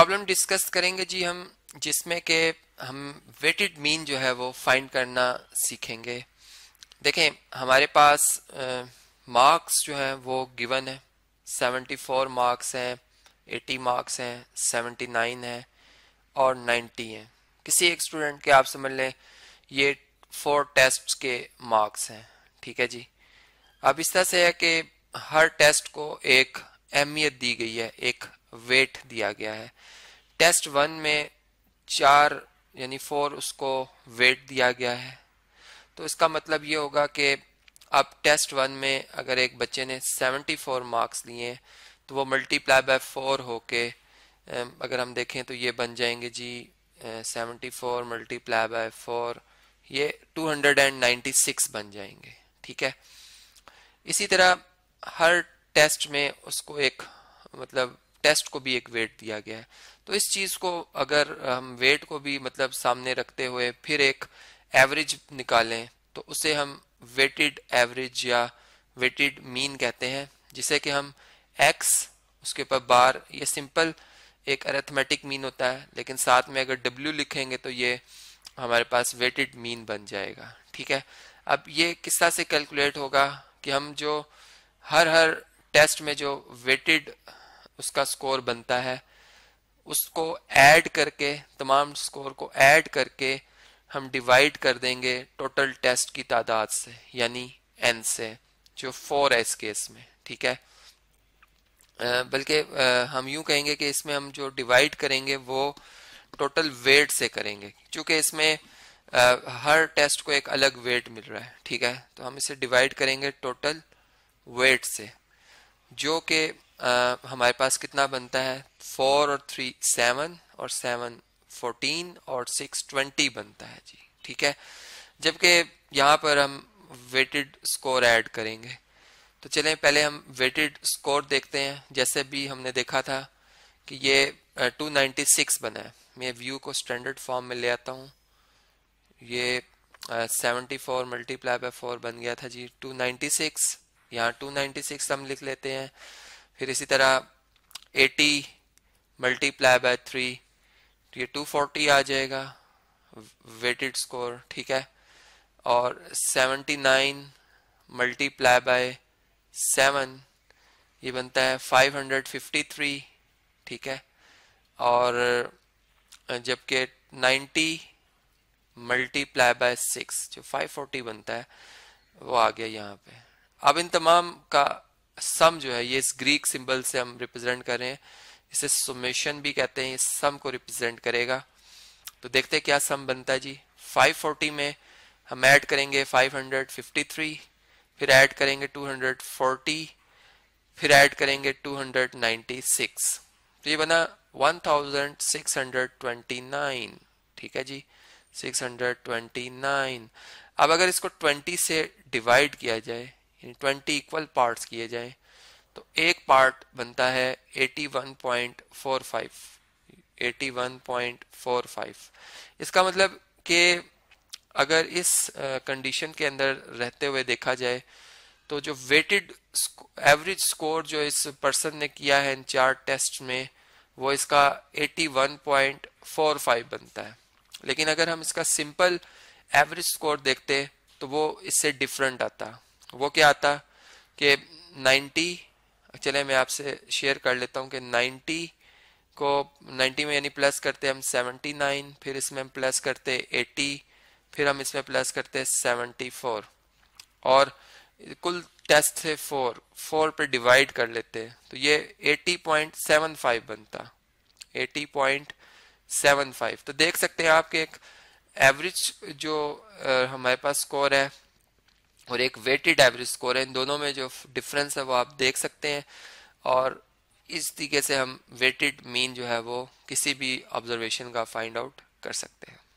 problem discuss करेंगे जी हम जिसमें के हम वेटेड मीन जो है वो फाइंड करना सीखेंगे देखें हमारे पास मार्क्स uh, जो है वो गिवन है 74 मार्क्स हैं 80 मार्क्स हैं 79 हैं और 90 हैं किसी एक स्टूडेंट के आप समझ लें ये फोर टेस्ट के मार्क्स हैं ठीक है जी अब इस तरह से है कि हर टेस्ट को एक अहमियत दी गई है एक वेट दिया गया है टेस्ट वन में चार यानी फोर उसको वेट दिया गया है तो इसका मतलब ये होगा कि अब टेस्ट वन में अगर एक बच्चे ने 74 मार्क्स लिए तो वो मल्टीप्लाई बाय फोर होके अगर हम देखें तो ये बन जाएंगे जी 74 फोर मल्टीप्लाई बाय फोर ये 296 बन जाएंगे ठीक है इसी तरह हर टेस्ट में उसको एक मतलब टेस्ट को भी एक वेट दिया गया है तो इस चीज को अगर हम वेट को भी मतलब सामने रखते हुए फिर एक एवरेज निकालें तो उसे हम वेटेड एवरेज या वेटेड मीन कहते हैं जिसे कि हम एक्स उसके ऊपर बार ये सिंपल एक अरेथमेटिक मीन होता है लेकिन साथ में अगर डब्ल्यू लिखेंगे तो ये हमारे पास वेटेड मीन बन जाएगा ठीक है अब ये किस्सा से कैलकुलेट होगा कि हम जो हर हर टेस्ट में जो वेटेड उसका स्कोर बनता है उसको ऐड करके तमाम स्कोर को ऐड करके हम डिवाइड कर देंगे टोटल टेस्ट की तादाद से यानी एन से जो फोर है इस केस में ठीक है बल्कि हम यूं कहेंगे कि इसमें हम जो डिवाइड करेंगे वो टोटल वेट से करेंगे क्योंकि इसमें आ, हर टेस्ट को एक अलग वेट मिल रहा है ठीक है तो हम इसे डिवाइड करेंगे टोटल वेट से जो कि आ, हमारे पास कितना बनता है फोर और थ्री सेवन और सेवन फोर्टीन और सिक्स ट्वेंटी बनता है जी ठीक है जबकि यहाँ पर हम वेटेड स्कोर ऐड करेंगे तो चलें पहले हम वेटेड स्कोर देखते हैं जैसे भी हमने देखा था कि ये टू नाइन्टी सिक्स बना है मैं व्यू को स्टैंडर्ड फॉर्म में ले आता हूँ ये seventy four multiply by four बन गया था जी टू नाइन्टी सिक्स यहाँ टू नाइन्टी सिक्स हम लिख लेते हैं फिर इसी तरह 80 मल्टीप्लाई बाय थ्री तो ये 240 आ जाएगा वेटेड स्कोर ठीक है और 79 मल्टीप्लाई बाय सेवन ये बनता है 553 ठीक है और जबकि 90 मल्टीप्लाई बाय सिक्स जो 540 बनता है वो आ गया यहाँ पे अब इन तमाम का सम जो है ये इस ग्रीक सिंबल से हम रिप्रेजेंट कर रहे हैं इसे सुमेशन भी कहते हैं सम को रिप्रेजेंट करेगा तो देखते हैं क्या सम बनता है जी 540 में हम ऐड करेंगे 553 फिर ऐड करेंगे 240 फिर ऐड करेंगे 296 तो ये बना 1629 ठीक है जी 629 अब अगर इसको 20 से डिवाइड किया जाए यानी ट्वेंटी इक्वल पार्ट्स किए जाए तो एक पार्ट बनता है eighty one point four five eighty one point four five इसका मतलब कि अगर इस कंडीशन के अंदर रहते हुए देखा जाए तो जो वेटेड एवरेज स्कोर जो इस पर्सन ने किया है इन चार टेस्ट में वो इसका 81.45 बनता है लेकिन अगर हम इसका सिंपल एवरेज स्कोर देखते तो वो इससे डिफरेंट आता वो क्या आता कि 90 चले मैं आपसे शेयर कर लेता हूँ कि 90 को 90 में यानी प्लस करते हम 79 फिर इसमें हम प्लस करते 80 फिर हम इसमें प्लस करते 74 और कुल टेस्ट थे फोर फोर पर डिवाइड कर लेते तो ये 80.75 बनता 80.75 तो देख सकते हैं आपके एक एवरेज जो हमारे पास स्कोर है और एक वेटेड एवरेज स्कोर है इन दोनों में जो डिफरेंस है वो आप देख सकते हैं और इस तरीके से हम वेटेड मीन जो है वो किसी भी ऑब्जर्वेशन का फाइंड आउट कर सकते हैं